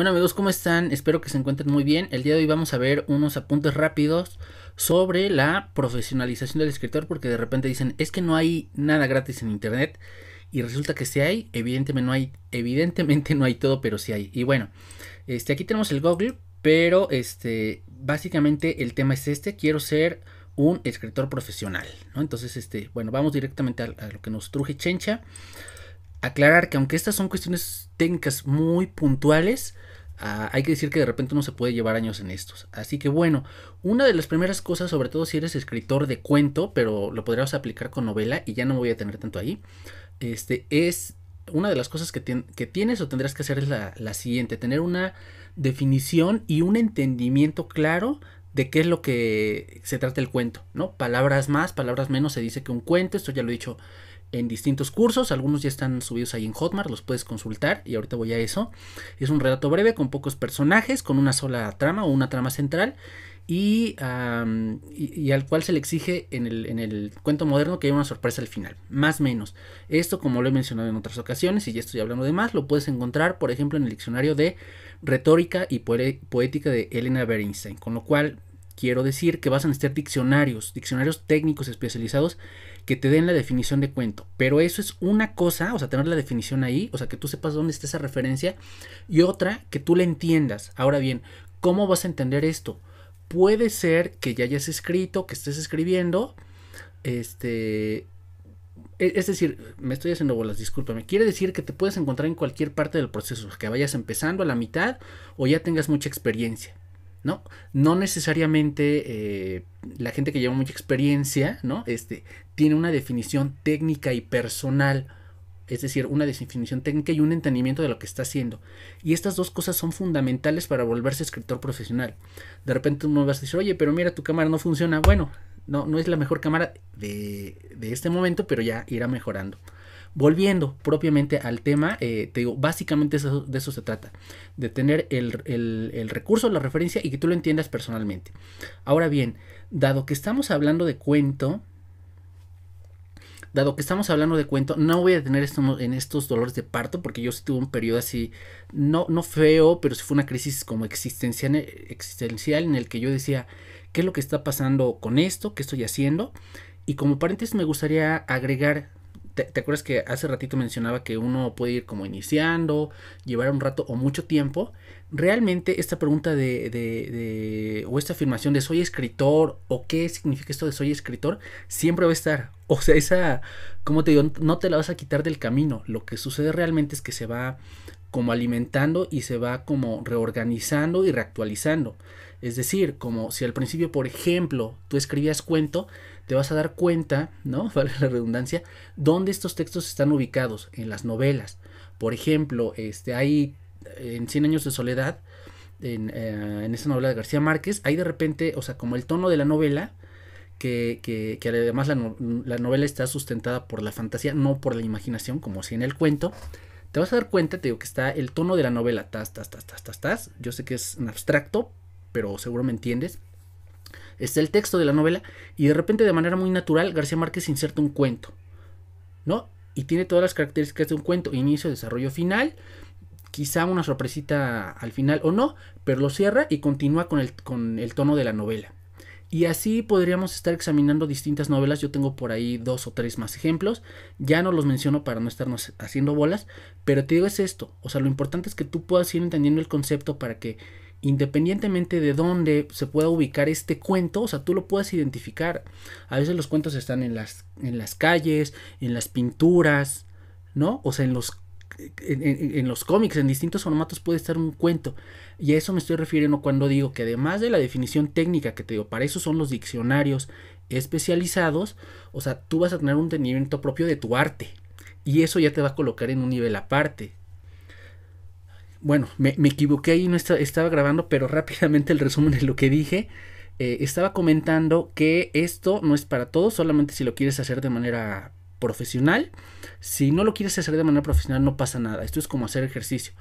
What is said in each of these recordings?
Bueno amigos, ¿cómo están? Espero que se encuentren muy bien. El día de hoy vamos a ver unos apuntes rápidos sobre la profesionalización del escritor porque de repente dicen es que no hay nada gratis en internet y resulta que sí hay, evidentemente no hay, evidentemente no hay todo, pero sí hay. Y bueno, este, aquí tenemos el Google, pero este, básicamente el tema es este, quiero ser un escritor profesional, Entonces, este, bueno, vamos directamente a lo que nos truje Chencha aclarar que aunque estas son cuestiones técnicas muy puntuales, Ah, hay que decir que de repente uno se puede llevar años en estos. Así que bueno, una de las primeras cosas, sobre todo si eres escritor de cuento, pero lo podrías aplicar con novela y ya no me voy a tener tanto ahí, este, es una de las cosas que, que tienes o tendrás que hacer es la, la siguiente, tener una definición y un entendimiento claro de qué es lo que se trata el cuento, ¿no? Palabras más, palabras menos, se dice que un cuento, esto ya lo he dicho en distintos cursos, algunos ya están subidos ahí en Hotmart, los puedes consultar y ahorita voy a eso. Es un relato breve con pocos personajes, con una sola trama o una trama central y, al cual se le exige en el, en el, cuento moderno que haya una sorpresa al final, más o menos. Esto, como lo he mencionado en otras ocasiones y ya estoy hablando de más, lo puedes encontrar, por ejemplo, en el diccionario de retórica y poética de Elena Bernstein, con lo cual quiero decir que vas a necesitar diccionarios, diccionarios técnicos especializados que te den la definición de cuento. Pero eso es una cosa, o sea, tener la definición ahí, o sea, que tú sepas dónde está esa referencia. Y otra, que tú la entiendas. Ahora bien, ¿cómo vas a entender esto? Puede ser que ya hayas escrito, que estés escribiendo. Este. E, es decir, me estoy haciendo bolas, discúlpame. Quiere decir que te puedes encontrar en cualquier parte del proceso, que vayas empezando a la mitad o ya tengas mucha experiencia. ¿no? No necesariamente eh, la gente que lleva mucha experiencia, ¿no? Este, tiene una definición técnica y personal, es decir, una definición técnica y un entendimiento de lo que está haciendo. Y estas dos cosas son fundamentales para volverse escritor profesional. De repente uno va a decir, oye, pero mira, tu cámara no funciona. Bueno, no, no es la mejor cámara de este momento, pero ya irá mejorando. Volviendo propiamente al tema, eh, te digo, básicamente de eso se trata, de tener el, recurso, la referencia y que tú lo entiendas personalmente. Ahora bien, dado que estamos hablando de cuento, dado que estamos hablando de cuento, no voy a tener esto en estos dolores de parto, porque yo sí tuve un periodo así, no, no feo, pero sí fue una crisis como existencial, existencial en el que yo decía, ¿qué es lo que está pasando con esto? ¿Qué estoy haciendo? Y como paréntesis me gustaría agregar te, acuerdas que hace ratito mencionaba que uno puede ir como iniciando, llevar un rato o mucho tiempo? Realmente esta pregunta de, de, de, o esta afirmación de soy escritor o qué significa esto de soy escritor, siempre va a estar. O sea, esa, como te digo, no te la vas a quitar del camino. Lo que sucede realmente es que se va como alimentando y se va como reorganizando y reactualizando. Es decir, como si al principio, por ejemplo, tú escribías cuento, te vas a dar cuenta, ¿no? Vale la redundancia, dónde estos textos están ubicados en las novelas. Por ejemplo, este, hay en Cien Años de Soledad, en, eh, esa novela de García Márquez, hay de repente, o sea, como el tono de la novela, que, además la, novela está sustentada por la fantasía, no por la imaginación, como si en el cuento. Te vas a dar cuenta, te digo, que está el tono de la novela, tas, tas, tas, tas, tas, tas. Yo sé que es un abstracto, pero seguro me entiendes está el texto de la novela y de repente de manera muy natural García Márquez inserta un cuento, ¿no? Y tiene todas las características de un cuento, inicio, desarrollo, final, quizá una sorpresita al final o no, pero lo cierra y continúa con el, con el tono de la novela. Y así podríamos estar examinando distintas novelas. Yo tengo por ahí dos o tres más ejemplos. Ya no los menciono para no estarnos haciendo bolas. Pero te digo es esto. O sea, lo importante es que tú puedas ir entendiendo el concepto para que independientemente de dónde se pueda ubicar este cuento, o sea, tú lo puedes identificar. A veces los cuentos están en las, en las calles, en las pinturas, ¿no? O sea, en los, en, los cómics, en distintos formatos puede estar un cuento. Y a eso me estoy refiriendo cuando digo que además de la definición técnica que te digo, para eso son los diccionarios especializados, o sea, tú vas a tener un entendimiento propio de tu arte. Y eso ya te va a colocar en un nivel aparte bueno, me, equivoqué y no estaba grabando, pero rápidamente el resumen de lo que dije. Eh, estaba comentando que esto no es para todos, solamente si lo quieres hacer de manera profesional. Si no lo quieres hacer de manera profesional, no pasa nada. Esto es como hacer ejercicio.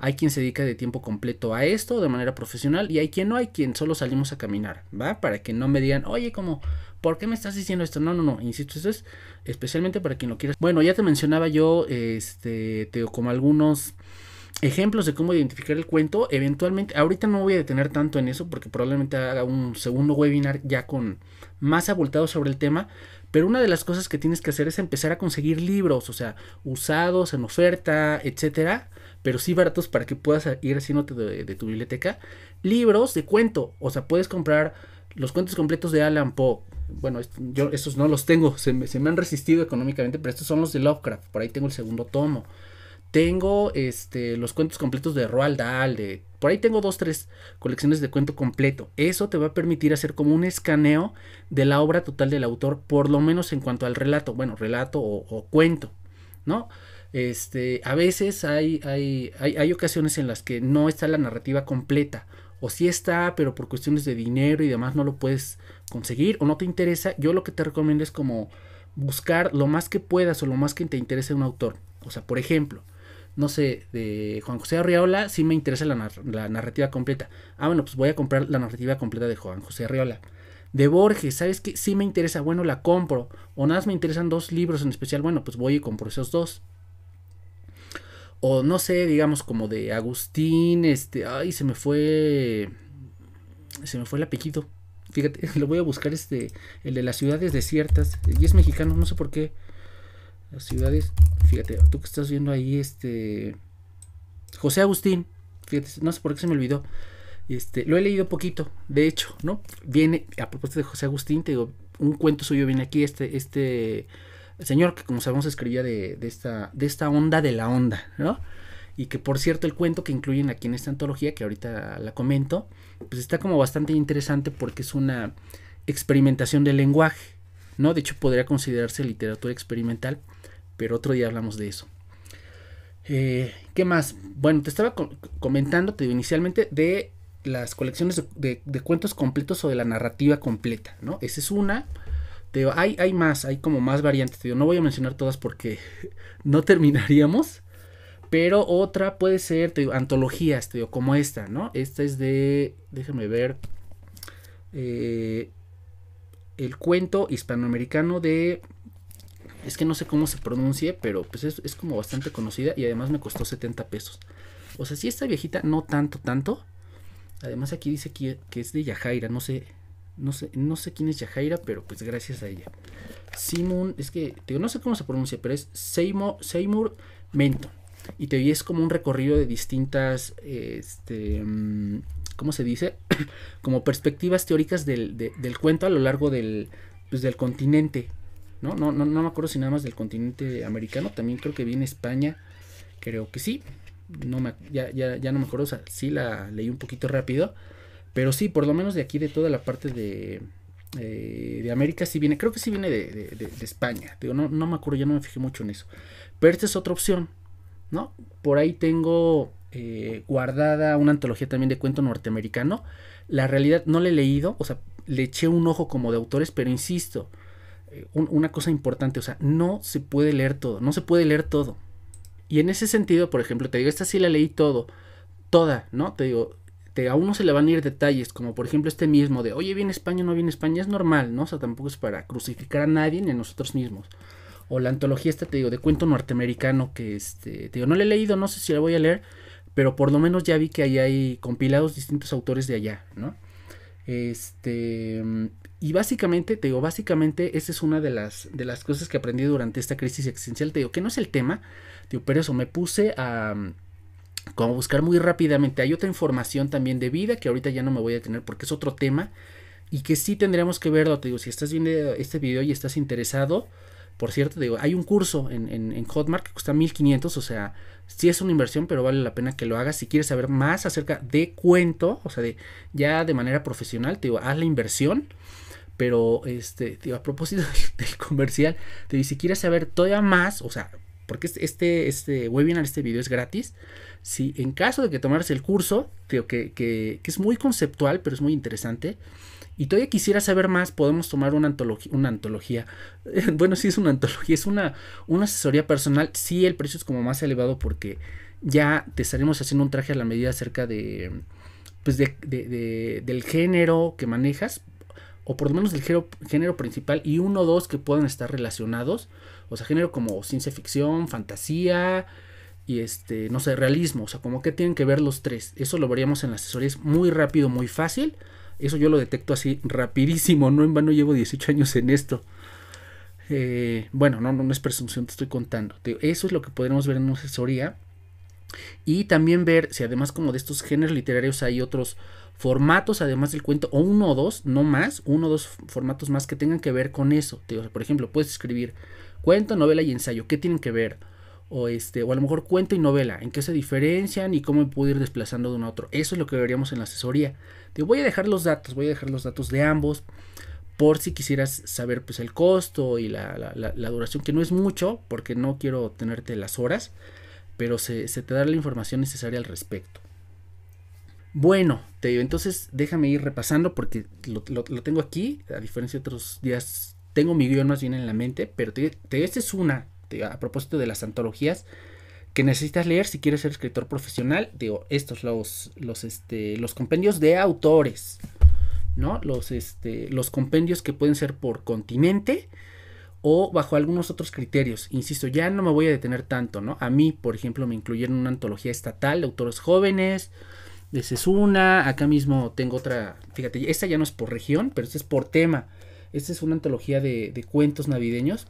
Hay quien se dedica de tiempo completo a esto de manera profesional y hay quien no, hay quien solo salimos a caminar, ¿va? Para que no me digan, oye, como, ¿por qué me estás diciendo esto? No, no, no, insisto, esto es especialmente para quien lo quiera. Bueno, ya te mencionaba yo, este, te, como algunos ejemplos de cómo identificar el cuento. Eventualmente, ahorita no voy a detener tanto en eso porque probablemente haga un segundo webinar ya con más abultado sobre el tema. Pero una de las cosas que tienes que hacer es empezar a conseguir libros, o sea, usados, en oferta, etcétera, pero sí baratos para que puedas ir haciéndote de, tu biblioteca. Libros de cuento, o sea, puedes comprar los cuentos completos de Alan Poe. Bueno, yo estos no los tengo, se me, se me han resistido económicamente, pero estos son los de Lovecraft. Por ahí tengo el segundo tomo. Tengo este, los cuentos completos de Roald Dahl, de, por ahí tengo dos, tres colecciones de cuento completo. Eso te va a permitir hacer como un escaneo de la obra total del autor, por lo menos en cuanto al relato, bueno, relato o, cuento, ¿no? Este, a veces hay, hay, hay, ocasiones en las que no está la narrativa completa. O sí está, pero por cuestiones de dinero y demás no lo puedes conseguir o no te interesa. Yo lo que te recomiendo es como buscar lo más que puedas o lo más que te interese un autor. O sea, por ejemplo, no sé, de Juan José Arriola, sí me interesa la, narrativa completa. Ah, bueno, pues voy a comprar la narrativa completa de Juan José Arriola. De Borges, ¿sabes qué? Sí me interesa, bueno, la compro. O nada más me interesan dos libros en especial, bueno, pues voy y compro esos dos. O no sé, digamos como de Agustín, este, ay, se me fue, se me fue el apellido. Fíjate, lo voy a buscar este, el de las ciudades desiertas. Y es mexicano, no sé por qué. Las ciudades, fíjate, tú que estás viendo ahí, este. José Agustín, fíjate, no sé por qué se me olvidó. Este, lo he leído poquito, de hecho, ¿no? Viene, a propósito de José Agustín, te digo, un cuento suyo viene aquí, este, este señor que como sabemos escribía de, de esta, de esta onda de la onda, ¿no? y que por cierto el cuento que incluyen aquí en esta antología, que ahorita la comento, pues está como bastante interesante porque es una experimentación del lenguaje, ¿no? De hecho podría considerarse literatura experimental pero otro día hablamos de eso. Eh, ¿Qué más? Bueno, te estaba comentando te inicialmente de las colecciones de, cuentos completos o de la narrativa completa, ¿no? Esa es una. Te hay, hay más, hay como más variantes. Te no voy a mencionar todas porque no terminaríamos. Pero otra puede ser, te antologías, te digo, como esta, ¿no? Esta es de, déjame ver, eh, el cuento hispanoamericano de es que no sé cómo se pronuncie, pero pues es, como bastante conocida y además me costó 70 pesos. O sea, si esta viejita, no tanto, tanto. Además aquí dice que, que, es de Yajaira, no sé, no sé, no sé quién es Yajaira, pero pues gracias a ella. Simon, es que, digo, no sé cómo se pronuncia, pero es Seymour, Seymour Y te es como un recorrido de distintas, este, mm, ¿cómo se dice? como perspectivas teóricas del, del cuento a lo largo del, pues, del continente ¿no? me acuerdo si nada más del continente americano, también creo que viene España, creo que sí, no ya, no me acuerdo, o sea, sí la leí un poquito rápido, pero sí, por lo menos de aquí, de toda la parte de, eh, América, sí viene, creo que sí viene de, España, digo, no, me acuerdo, ya no me fijé mucho en eso, pero esta es otra opción, ¿no? Por ahí tengo eh, guardada una antología también de cuento norteamericano. La realidad no la he leído, o sea, le eché un ojo como de autores, pero insisto, una cosa importante, o sea, no se puede leer todo, no se puede leer todo. Y en ese sentido, por ejemplo, te digo, esta sí la leí todo, toda, ¿no? Te digo, te, a uno se le van a ir detalles, como por ejemplo este mismo de, oye, viene España, no viene España, es normal, ¿no? O sea, tampoco es para crucificar a nadie ni a nosotros mismos. O la antología esta, te digo, de cuento norteamericano, que este, te digo, no la he leído, no sé si la voy a leer, pero por lo menos ya vi que ahí hay compilados distintos autores de allá, ¿no? Este, y básicamente, te digo, básicamente esa es una de las, de las cosas que aprendí durante esta crisis existencial. Te digo, que no es el tema, te digo, pero eso, me puse a mm, como buscar muy rápidamente. Hay otra información también de vida que ahorita ya no me voy a tener porque es otro tema y que sí tendríamos que verlo. Te digo, si estás viendo este video y estás interesado, por cierto, te digo, hay un curso en, en, Hotmart que cuesta 1500, o sea, sí es una inversión, pero vale la pena que lo hagas. Si quieres saber más acerca de cuento, o sea, de ya de manera profesional, te digo, haz la inversión. Pero, este, a propósito del comercial, te si quieres saber todavía más, o sea, porque este, este webinar, este video es gratis. Si en caso de que tomaras el curso, que, es muy conceptual, pero es muy interesante, y todavía quisieras saber más, podemos tomar una, antología, una antología. bueno, sí es una antología, es una, una asesoría personal. Sí, el precio es como más elevado porque ya te estaremos haciendo un traje a la medida acerca de, pues, de, del género que manejas, o por lo menos el género, principal y uno o dos que puedan estar relacionados, o sea, género como ciencia ficción, fantasía y este, no sé, realismo, o sea, como que tienen que ver los tres. Eso lo veríamos en asesoría, es muy rápido, muy fácil. Eso yo lo detecto así rapidísimo, no en vano llevo 18 años en esto. Eh, bueno, no, no, no es presunción, te estoy contando. Eso es lo que podremos ver en una asesoría y también ver si además como de estos géneros literarios hay otros formatos además del cuento o uno o dos, no más, uno o dos formatos más que tengan que ver con eso. Por ejemplo, puedes escribir cuento, novela y ensayo, ¿qué tienen que ver? O, este, o a lo mejor cuento y novela, en qué se diferencian y cómo puedo ir desplazando de uno a otro. Eso es lo que veríamos en la asesoría. Te voy a dejar los datos, voy a dejar los datos de ambos por si quisieras saber pues el costo y la duración, que no es mucho porque no quiero tenerte las horas pero se, te dará la información necesaria al respecto. Bueno, te digo, entonces déjame ir repasando porque lo, tengo aquí, a diferencia de otros días, tengo mi guión más bien en la mente, pero te, te esta es una, a propósito de las antologías, que necesitas leer si quieres ser escritor profesional, digo, estos los, los, este, los compendios de autores, ¿no? Los, este, los compendios que pueden ser por continente o bajo algunos otros criterios. Insisto, ya no me voy a detener tanto, ¿no? A mí, por ejemplo, me incluyeron una antología estatal de autores jóvenes, de es una, acá mismo tengo otra, fíjate, esta ya no es por región, pero esta es por tema. Esta es una antología de, cuentos navideños,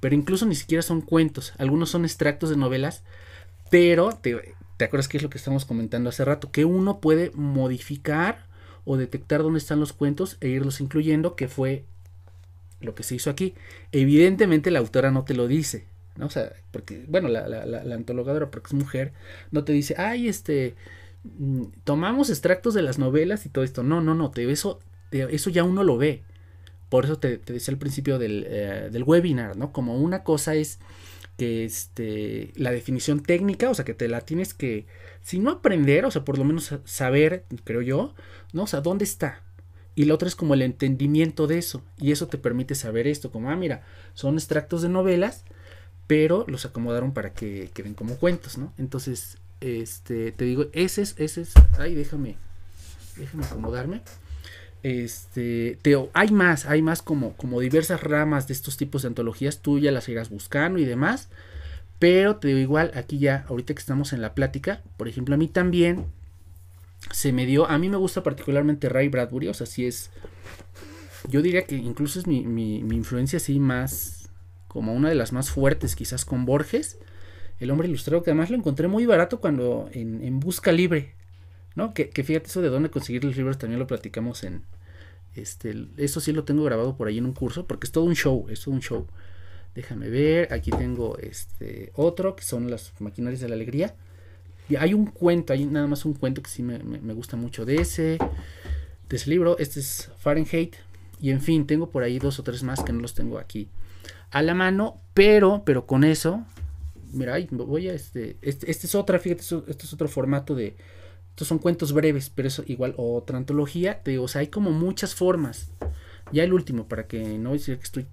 pero incluso ni siquiera son cuentos, algunos son extractos de novelas, pero te, te acuerdas que es lo que estamos comentando hace rato, que uno puede modificar o detectar dónde están los cuentos e irlos incluyendo, que fue lo que se hizo aquí. Evidentemente la autora no te lo dice, ¿no? O sea, porque, bueno, la, la, la, antologadora, porque es mujer, no te dice, ay, este, mm, tomamos extractos de las novelas y todo esto. No, no, no, te, eso, eso ya uno lo ve. Por eso te, decía al principio del, eh, del, webinar, ¿no? Como una cosa es que este, la definición técnica, o sea, que te la tienes que, si no aprender, o sea, por lo menos saber, creo yo, ¿no? O sea, ¿dónde está? Y la otra es como el entendimiento de eso. Y eso te permite saber esto, como, ah, mira, son extractos de novelas, pero los acomodaron para que queden como cuentos, ¿no? Entonces, este, te digo, ese es, ese es, ay, déjame, déjame acomodarme. Este, Teo, hay más, hay más como, como diversas ramas de estos tipos de antologías, tú las irás buscando y demás, pero te digo igual, aquí ya, ahorita que estamos en la plática, por ejemplo, a mí también se me dio. A mí me gusta particularmente Ray Bradbury, o sea, sí es. Yo diría que incluso es mi, influencia, así más. Como una de las más fuertes, quizás con Borges. El hombre ilustrado, que además lo encontré muy barato cuando. En, Busca Libre. ¿No? Que, que, fíjate, eso de dónde conseguir los libros también lo platicamos en. Este, eso sí lo tengo grabado por ahí en un curso, porque es todo un show, es todo un show. Déjame ver, aquí tengo este otro, que son las maquinarias de la alegría. Hay un cuento, hay nada más un cuento que sí me, gusta mucho de ese, de ese libro. Este es Fahrenheit. Y en fin, tengo por ahí dos o tres más que no los tengo aquí a la mano, pero, pero con eso, mira, voy a este, este, este, es otra, fíjate, este es otro formato de, estos son cuentos breves, pero eso igual otra antología, o sea, hay como muchas formas. Ya el último, para que no decir que estoy,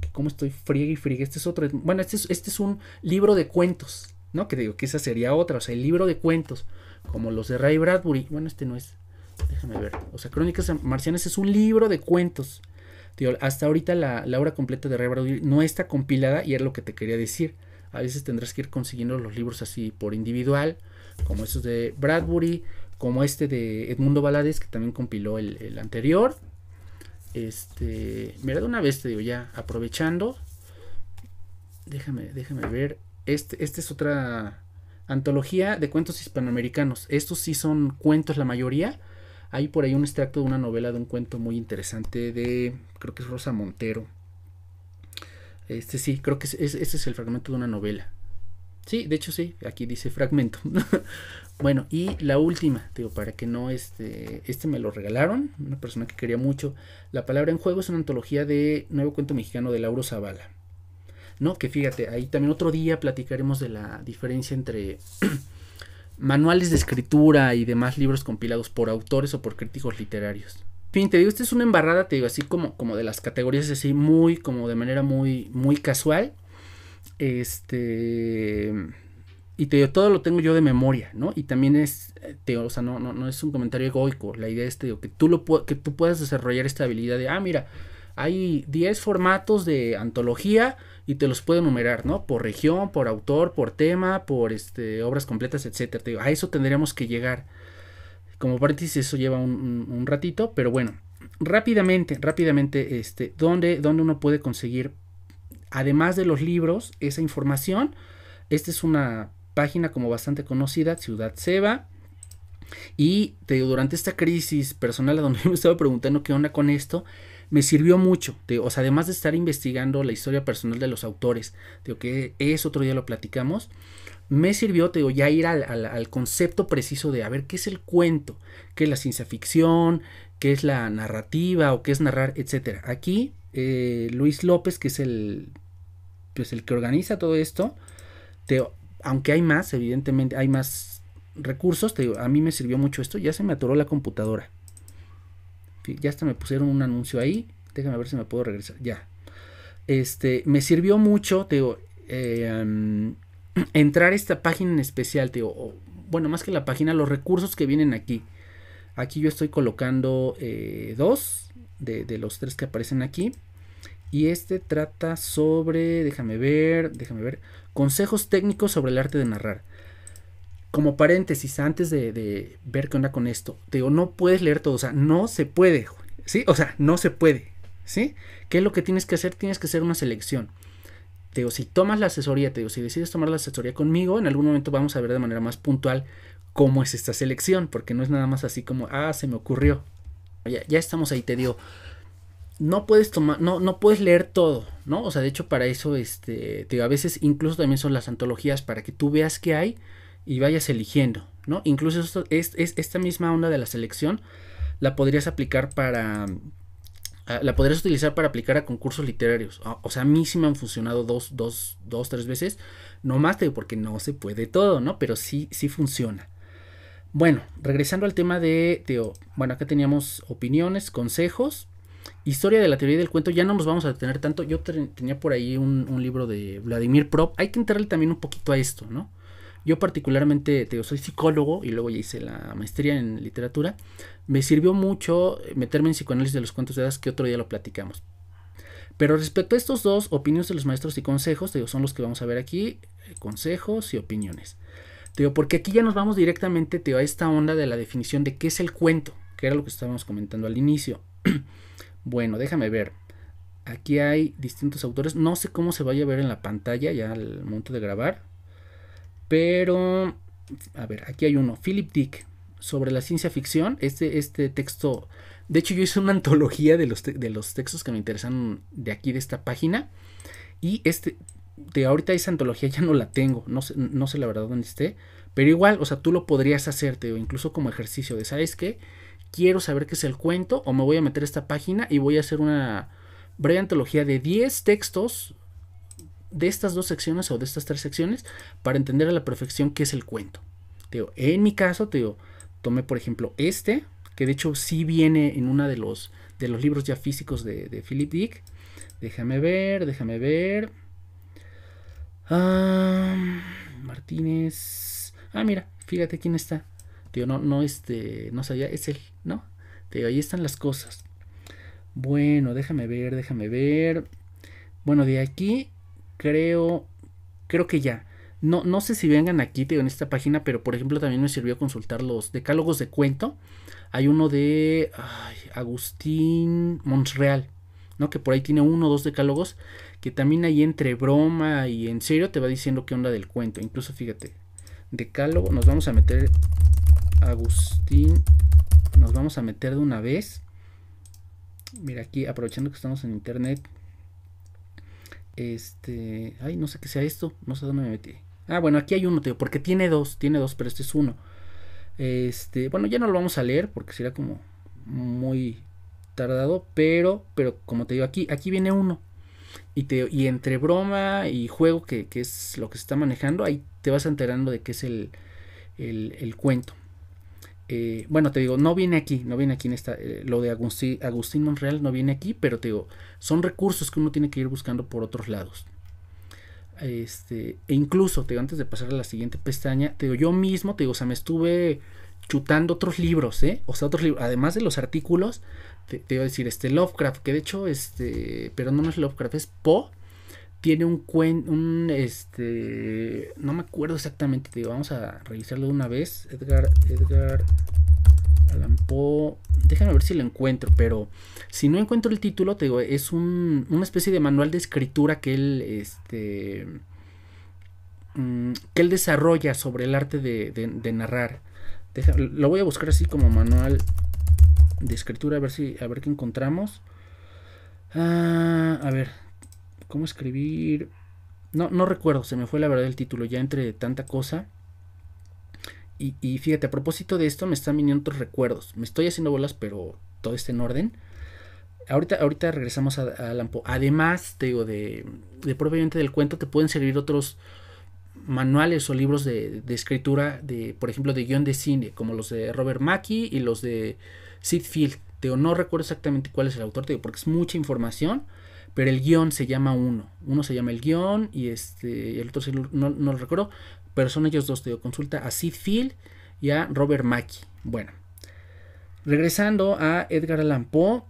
que como estoy friegue y friegue, este es otro, bueno, este es, este es un libro de cuentos, que digo que esa sería otra, o sea, el libro de cuentos, como los de Ray Bradbury. Bueno, este no es, déjame ver. O sea, Crónicas Marcianas es un libro de cuentos. hasta ahorita la, obra completa de Ray Bradbury no está compilada y es lo que te quería decir. A veces tendrás que ir consiguiendo los libros así por individual, como esos de Bradbury, como este de Edmundo Balades, que también compiló el, el anterior. Este, mira, de una vez te digo ya, aprovechando, déjame, déjame ver este, esta es otra antología de cuentos hispanoamericanos. Estos sí son cuentos la mayoría. Hay por ahí un extracto de una novela de un cuento muy interesante de, creo que es Rosa Montero. Este sí, creo que es, este es el fragmento de una novela. Sí, de hecho sí, aquí dice fragmento. bueno, y la última, digo, para que no, este, este me lo regalaron, una persona que quería mucho. La palabra en juego es una antología de Nuevo Cuento Mexicano de Lauro Zavala. ¿no? Que fíjate, ahí también otro día platicaremos de la diferencia entre manuales de escritura y demás libros compilados por autores o por críticos literarios. fin, te digo, esta es una embarrada, te digo, así como, como de las categorías, así muy, como de manera muy, muy casual. Este. Y te digo, todo lo tengo yo de memoria, ¿no? Y también es, eh, o sea, no, no, es un comentario egoico. La idea es, que tú, lo que tú puedas desarrollar esta habilidad de, ah, mira, hay 10 formatos de antología y te los puedo enumerar, ¿no? Por región, por autor, por tema, por este, obras completas, etcétera. a eso tendríamos que llegar. Como paréntesis, eso lleva un, ratito, pero bueno, rápidamente, rápidamente, este, ¿dónde, ¿dónde uno puede conseguir, además de los libros, esa información? Esta es una página como bastante conocida, Ciudad Seba. Y te digo, durante esta crisis personal, a donde yo me estaba preguntando qué onda con esto, me sirvió mucho. o sea, además de estar investigando la historia personal de los autores, digo, que es otro día lo platicamos, me sirvió, ya ir al, al, concepto preciso de a ver qué es el cuento, qué es la ciencia ficción, qué es la narrativa o qué es narrar, etcétera. Aquí, eh, Luis López, que es el, pues, el que organiza todo esto, aunque hay más, evidentemente, hay más recursos, a mí me sirvió mucho esto, ya se me atoró la computadora. Ya hasta me pusieron un anuncio ahí. Déjame ver si me puedo regresar. Ya. Este, me sirvió mucho, eh, entrar a esta página en especial, bueno, más que la página, los recursos que vienen aquí. Aquí yo estoy colocando eh, dos de, de los tres que aparecen aquí. Y este trata sobre, déjame ver, déjame ver, consejos técnicos sobre el arte de narrar como paréntesis, antes de, ver qué onda con esto, te digo, no puedes leer todo, o sea, no se puede, ¿sí? O sea, no se puede, ¿sí? ¿Qué es lo que tienes que hacer? Tienes que hacer una selección. Te digo, si tomas la asesoría, te digo, si decides tomar la asesoría conmigo, en algún momento vamos a ver de manera más puntual cómo es esta selección, porque no es nada más así como, ah, se me ocurrió. Ya, estamos ahí, te digo, no puedes tomar, no, no puedes leer todo, ¿no? O sea, de hecho, para eso, este, te digo, a veces incluso también son las antologías, para que tú veas qué hay, y vayas eligiendo, ¿no? Incluso es, esta misma onda de la selección la podrías aplicar para... Ah, la podrías utilizar para aplicar a concursos literarios. Ah, o, sea, a mí sí me han funcionado dos, dos, dos, tres veces. No más, te digo, porque no se puede todo, ¿no? Pero sí, sí funciona. Bueno, regresando al tema de Teo. Bueno, acá teníamos opiniones, consejos, historia de la teoría del cuento. Ya no nos vamos a detener tanto. Yo tenía por ahí un, un, libro de Vladimir Prop. Hay que entrarle también un poquito a esto, ¿no? Yo particularmente, te digo, soy psicólogo y luego ya hice la maestría en literatura. Me sirvió mucho meterme en psicoanálisis de los cuentos de hadas, que otro día lo platicamos. Pero respecto a estos dos, opiniones de los maestros y consejos, te digo, son los que vamos a ver aquí, eh, consejos y opiniones. Te digo, porque aquí ya nos vamos directamente te a esta onda de la definición de qué es el cuento, que era lo que estábamos comentando al inicio. bueno, déjame ver. Aquí hay distintos autores. No sé cómo se vaya a ver en la pantalla ya al momento de grabar pero, a ver, aquí hay uno, Philip Dick, sobre la ciencia ficción, este, este texto, de hecho yo hice una antología de los, textos que me interesan de aquí, de esta página, y este, de ahorita esa antología ya no la tengo, no sé, no sé la verdad dónde esté, pero igual, o sea, tú lo podrías hacerte, o incluso como ejercicio de, ¿sabes qué? Quiero saber qué es el cuento, o me voy a meter a esta página y voy a hacer una breve antología de 10 textos de estas dos secciones o de estas tres secciones para entender a la perfección qué es el cuento. Te en mi caso, te digo, tomé por ejemplo este, que de hecho sí viene en uno de los, de los libros ya físicos de, Philip Dick. Déjame ver, déjame ver. Martínez. Ah, mira, fíjate quién está. digo no, no, este, no sabía, es él, ¿no? digo ahí están las cosas. Bueno, déjame ver, déjame ver. Bueno, de aquí creo, creo que ya. No, no sé si vengan aquí, en esta página, pero por ejemplo también me sirvió consultar los decálogos de cuento. Hay uno de Agustín Montreal, ¿no? Que por ahí tiene uno o dos decálogos que también ahí entre broma y en serio te va diciendo qué onda del cuento. Incluso fíjate, decálogo, nos vamos a meter Agustín, nos vamos a meter de una vez. Mira aquí, aprovechando que estamos en internet, este. Ay, no sé qué sea esto. No sé dónde me metí. Ah, bueno, aquí hay uno, porque tiene dos, tiene dos, pero este es uno. Este, bueno, ya no lo vamos a leer porque será como muy tardado, pero, pero como te digo, aquí, aquí viene uno. Y, te, y entre broma y juego, que, es lo que se está manejando, ahí te vas enterando de qué es el, el cuento. Eh, bueno, te digo, no viene aquí, no viene aquí en esta, eh, lo de Agustín, Agustín, Monreal no viene aquí, pero te digo, son recursos que uno tiene que ir buscando por otros lados. Este, e incluso, te digo, antes de pasar a la siguiente pestaña, te digo, yo mismo, te digo, o sea, me estuve chutando otros libros, ¿eh? O sea, otros libros, además de los artículos, te, iba a decir, este, Lovecraft, que de hecho, este, pero no es Lovecraft, es po tiene un cuen, un este, no me acuerdo exactamente, digo, vamos a revisarlo de una vez. Edgar, Edgar Allan Poe, déjame ver si lo encuentro, pero si no encuentro el título, te digo, es un, una especie de manual de escritura que él, este, mm, que él desarrolla sobre el arte de, narrar. lo voy a buscar así como manual de escritura, a ver si, a ver qué encontramos. Ah, a ver, cómo escribir. No, no recuerdo, se me fue la verdad el título, ya entre tanta cosa. Y, fíjate, a propósito de esto, me están viniendo otros recuerdos. Me estoy haciendo bolas, pero todo está en orden. Ahorita, ahorita regresamos a, a Además, te digo, de, de propiamente del cuento, te pueden servir otros manuales o libros de, de, escritura, de, por ejemplo, de guión de cine, como los de Robert Mackey y los de Sid Field. Te digo, no recuerdo exactamente cuál es el autor, te digo, porque es mucha información pero el guión se llama uno. Uno se llama el guión y este el otro no, lo recuerdo, pero son ellos dos. Te consulta a Sid Field y a Robert Mackey. Bueno, regresando a Edgar Allan Poe.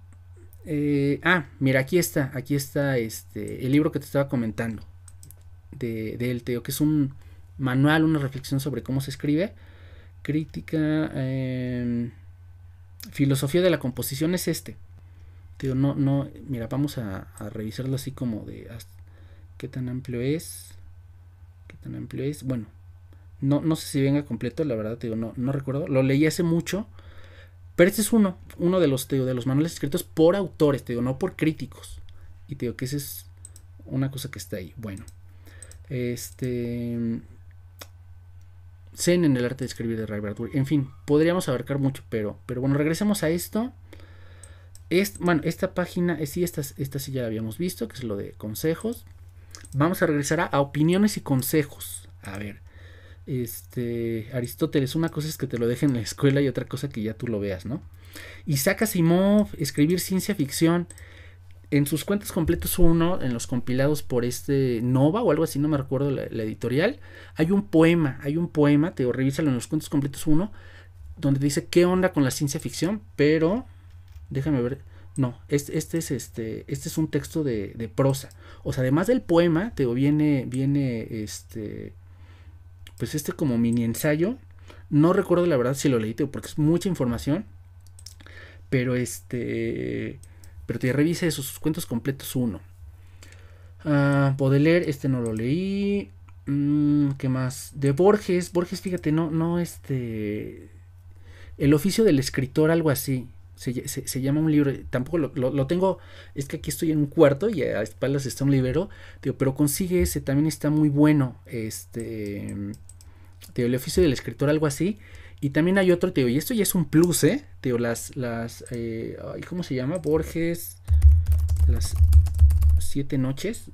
Eh, ah, mira, aquí está, aquí está este, el libro que te estaba comentando de, de él, que es un manual, una reflexión sobre cómo se escribe. Crítica, em, filosofía de la composición es este digo no, no, mira, vamos a, revisarlo así como de qué tan amplio es, qué tan amplio es. Bueno, no, no sé si venga completo, la verdad, te digo, no, no recuerdo. Lo leí hace mucho, pero este es uno, uno de los, de los manuales escritos por autores, te digo, no por críticos. Y te digo que esa es una cosa que está ahí. Bueno, este. Zen en el arte de escribir de Ray En fin, podríamos abarcar mucho, pero, pero bueno, regresemos a esto bueno, esta página, eh, sí, esta, sí ya la habíamos visto, que es lo de consejos. Vamos a regresar a, opiniones y consejos. A ver, este, Aristóteles, una cosa es que te lo dejen en la escuela y otra cosa que ya tú lo veas, ¿no? Isaac Asimov, escribir ciencia ficción. En sus cuentos completos 1 en los compilados por este Nova o algo así, no me recuerdo la, editorial, hay un poema, hay un poema, te revísalo en los cuentos completos uno, donde dice qué onda con la ciencia ficción, pero Déjame ver. No, este, este es este. Este es un texto de, prosa. O sea, además del poema, te viene. Viene este. Pues este como mini ensayo. No recuerdo la verdad si lo leí, porque es mucha información. Pero este. Pero te revisa esos cuentos completos uno. Ah, poder leer, este no lo leí. Mm, ¿Qué más? De Borges. Borges, fíjate, no, no, este. El oficio del escritor, algo así. Se, llama un libro, tampoco lo, tengo, es que aquí estoy en un cuarto y a espaldas está un libro, digo, pero consigue ese, también está muy bueno, este, digo, el oficio del escritor, algo así, y también hay otro, digo, y esto ya es un plus, ¿eh? las, las, eh, ¿cómo se llama? Borges, las siete noches,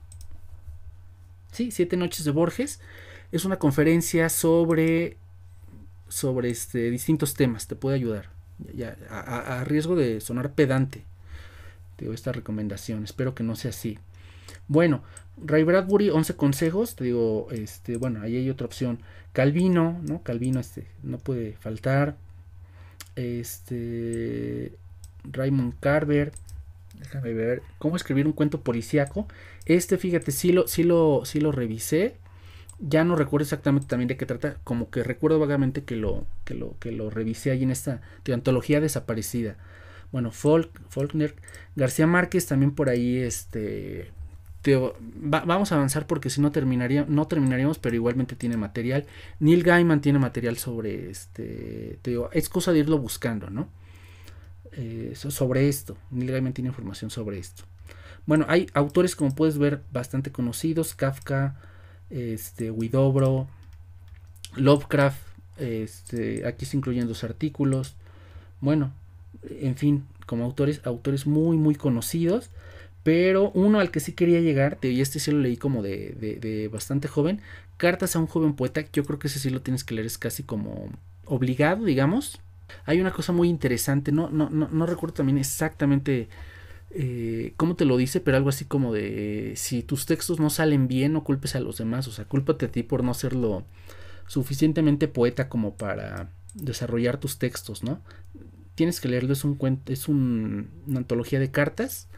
sí, siete noches de Borges, es una conferencia sobre, sobre este, distintos temas, te puede ayudar a, riesgo de sonar pedante, te esta recomendación, espero que no sea así. Bueno, Ray Bradbury, 11 consejos, te digo, este, bueno, ahí hay otra opción. Calvino, ¿no? Calvino, este, no puede faltar. Este, Raymond Carver, déjame ver, ¿cómo escribir un cuento policíaco? Este, fíjate, si lo, lo, sí lo revisé, ya no recuerdo exactamente también de qué trata, como que recuerdo vagamente que lo, que lo, que lo revisé ahí en esta antología desaparecida. Bueno, Folk, Faulkner, García Márquez también por ahí, este, vamos a avanzar porque si no terminaría, no terminaríamos, pero igualmente tiene material. Neil Gaiman tiene material sobre este, te es cosa de irlo buscando, ¿no? Eh, sobre esto, Neil Gaiman tiene información sobre esto. Bueno, hay autores como puedes ver bastante conocidos, Kafka, este, Widobro, Lovecraft, este, aquí se incluyen dos artículos, bueno, en fin, como autores, autores muy, muy conocidos, pero uno al que sí quería llegar, y este sí lo leí como de, bastante joven, Cartas a un joven poeta, yo creo que ese sí lo tienes que leer, es casi como obligado, digamos. Hay una cosa muy interesante, no, no, no recuerdo también exactamente eh, ¿cómo te lo dice? Pero algo así como de, si tus textos no salen bien, no culpes a los demás, o sea, cúlpate a ti por no serlo suficientemente poeta como para desarrollar tus textos, ¿no? Tienes que leerlo, es, un cuento, es una antología de cartas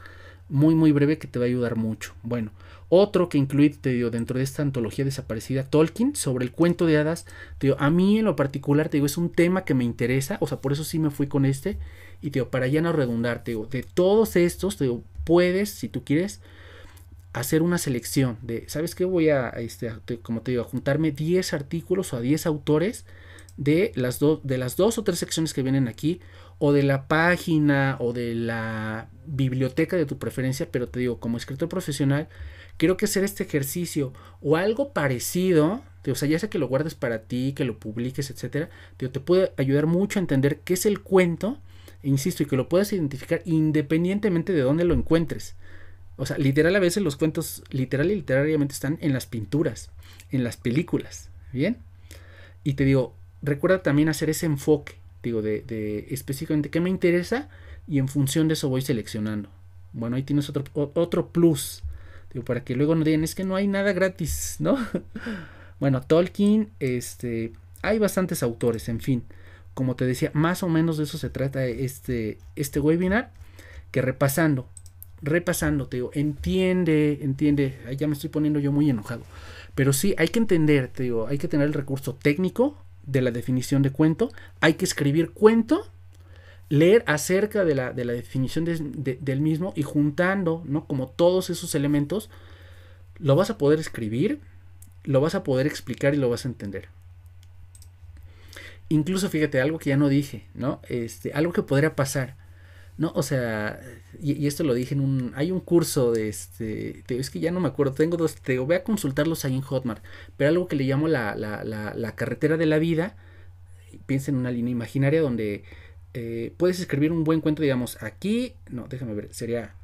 muy muy breve que te va a ayudar mucho. Bueno, otro que incluí, te digo, dentro de esta antología desaparecida, Tolkien, sobre el cuento de hadas, te digo, a mí en lo particular, te digo, es un tema que me interesa, o sea, por eso sí me fui con este, y te digo, para ya no redundarte, de todos estos, te digo, puedes, si tú quieres, hacer una selección de, ¿sabes qué? Voy a, este, como te digo, juntarme 10 artículos o a 10 autores de las, de las dos o tres secciones que vienen aquí, o de la página o de la biblioteca de tu preferencia, pero te digo, como escritor profesional, quiero que hacer este ejercicio o algo parecido, o sea, ya sea que lo guardes para ti, que lo publiques, etcétera, te puede ayudar mucho a entender qué es el cuento insisto, y que lo puedas identificar independientemente de dónde lo encuentres. O sea, literal a veces los cuentos literal y literariamente están en las pinturas, en las películas, ¿bien? Y te digo, recuerda también hacer ese enfoque, digo, de, específicamente qué me interesa y en función de eso voy seleccionando. Bueno, ahí tienes otro, otro plus, digo, para que luego no digan, es que no hay nada gratis, ¿no? bueno, Tolkien, este, hay bastantes autores, en fin como te decía, más o menos de eso se trata este, este webinar, que repasando, repasando, te digo, entiende, entiende, ahí ya me estoy poniendo yo muy enojado, pero sí hay que entender, te digo, hay que tener el recurso técnico de la definición de cuento, hay que escribir cuento, leer acerca de la, definición del mismo y juntando, ¿no? Como todos esos elementos, lo vas a poder escribir, lo vas a poder explicar y lo vas a entender. Incluso fíjate, algo que ya no dije, ¿no? Este, algo que podría pasar. No, o sea, y, esto lo dije en un. Hay un curso de este. es que ya no me acuerdo. Tengo dos. Te voy a consultarlos ahí en Hotmart. Pero algo que le llamo la, carretera de la vida. Piensa en una línea imaginaria donde eh, puedes escribir un buen cuento, digamos, aquí. No, déjame ver. Sería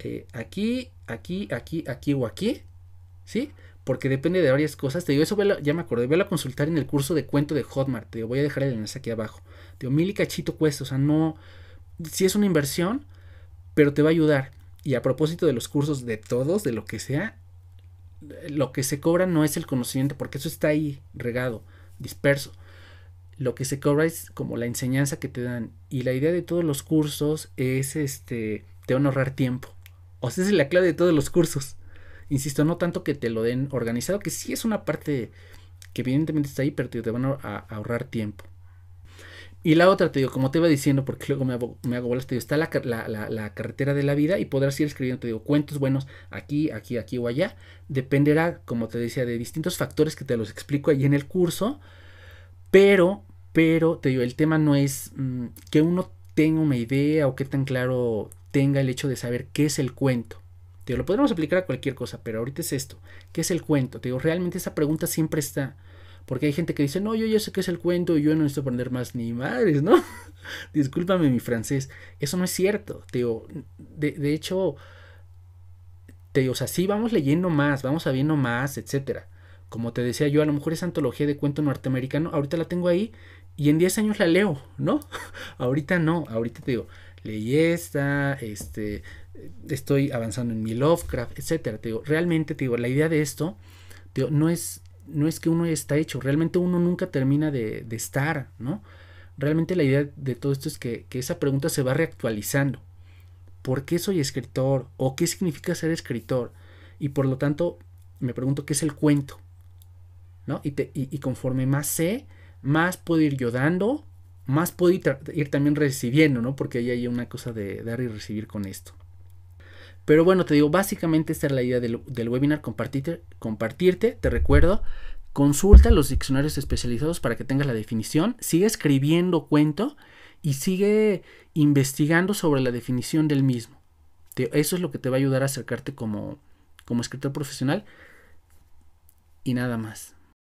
eh, aquí, aquí, aquí, aquí o aquí. ¿Sí? porque depende de varias cosas. Te digo, eso ya me acordé, voy a consultar en el curso de cuento de Hotmart. Te digo, voy a dejar el enlace aquí abajo. Te digo, mil y cachito cuesta, o sea, no. Si es una inversión, pero te va a ayudar. Y a propósito de los cursos de todos, de lo que sea, lo que se cobra no es el conocimiento, porque eso está ahí regado, disperso. Lo que se cobra es como la enseñanza que te dan. Y la idea de todos los cursos es este, te van a ahorrar tiempo. O sea, es la clave de todos los cursos. Insisto, no tanto que te lo den organizado, que sí es una parte que evidentemente está ahí, pero te, van a, ahorrar tiempo. Y la otra, te digo, como te iba diciendo, porque luego me hago, bolas, te digo, está la, carretera de la vida y podrás ir escribiendo, te digo, cuentos buenos aquí, aquí, aquí o allá. Dependerá, como te decía, de distintos factores que te los explico ahí en el curso. Pero, pero, te digo, el tema no es mm, que uno tenga una idea o que tan claro tenga el hecho de saber qué es el cuento lo podemos aplicar a cualquier cosa, pero ahorita es esto. ¿Qué es el cuento? Te digo, realmente esa pregunta siempre está. Porque hay gente que dice, no, yo ya sé qué es el cuento y yo no necesito aprender más ni madres, ¿no? Discúlpame mi francés. Eso no es cierto. Te digo, de, de hecho, te digo, o sea, sí vamos leyendo más, vamos sabiendo más, etcétera. Como te decía yo, a lo mejor esa antología de cuento norteamericano, ahorita la tengo ahí y en 10 años la leo, ¿no? ahorita no, ahorita te digo, leí esta, este, estoy avanzando en mi Lovecraft, etcétera. realmente te digo, la idea de esto no, es, no es que uno está hecho, realmente uno nunca termina de, estar, ¿no? Realmente la idea de todo esto es que, esa pregunta se va reactualizando. ¿Por qué soy escritor? ¿O qué significa ser escritor? Y por lo tanto, me pregunto qué es el cuento, ¿no? Y, conforme más sé, más puedo ir yo dando, más puedo ir, ir, también recibiendo, ¿no? Porque ahí hay una cosa de dar y recibir con esto. Pero bueno, te digo, básicamente esta es la idea del, webinar, compartirte, compartirte, te recuerdo, consulta los diccionarios especializados para que tengas la definición, sigue escribiendo cuento y sigue investigando sobre la definición del mismo. eso es lo que te va a ayudar a acercarte como escritor profesional y nada más.